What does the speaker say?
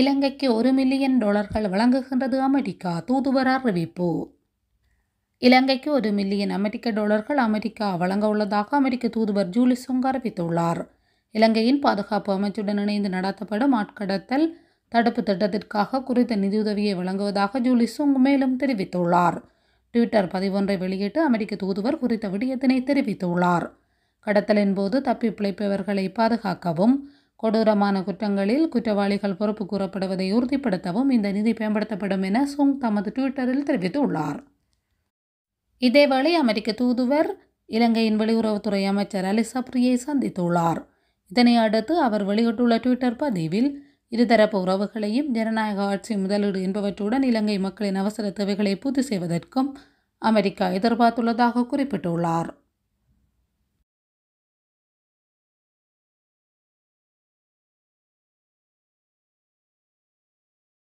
இலங்கைக்கு ஒரு மில்லியன் டாலர்கள் வழங்குகின்றது அமெரிக்கா தூதுவர் அறிவிப்பு இலங்கைக்கு ஒரு மில்லியன் அமெரிக்க டாலர்கள் அமெரிக்கா வழங்க உள்ளதாக அமெரிக்க தூதுவர் ஜூலி சுங் அறிவித்துள்ளார் இலங்கையின் பாதுகாப்பு அமைச்சுடன் இணைந்து நடத்தப்படும் ஆட்கடத்தல் தடுப்பு திட்டத்திற்காக குறித்த நிதியுதவியை வழங்குவதாக ஜூலி சுங் மேலும் தெரிவித்துள்ளார் ட்விட்டர் பதிவொன்றை வெளியிட்டு அமெரிக்க தூதுவர் குறித்த விடயத்தினை தெரிவித்துள்ளார் கடத்தலின் போது தப்பி பிழைப்பவர்களை பாதுகாக்கவும் கொடூரமான குற்றங்களில் குற்றவாளிகள் பொறுப்பு கூறப்படுவதை உறுதிப்படுத்தவும் இந்த நிதி பயன்படுத்தப்படும் என சுங் தமது ட்விட்டரில் தெரிவித்துள்ளார் இதேவேளை அமெரிக்க தூதுவர் இலங்கையின் வெளியுறவுத்துறை அமைச்சர் சப்ரியை சந்தித்துள்ளார் இதனை அடுத்து அவர் வெளியிட்டுள்ள ட்விட்டர் பதிவில் இருதரப்பு உறவுகளையும் ஜனநாயக ஆட்சி முதலீடு என்பவற்றுடன் இலங்கை மக்களின் அவசர தேவைகளை பூர்த்தி செய்வதற்கும் அமெரிக்கா எதிர்பார்த்துள்ளதாக குறிப்பிட்டுள்ளார்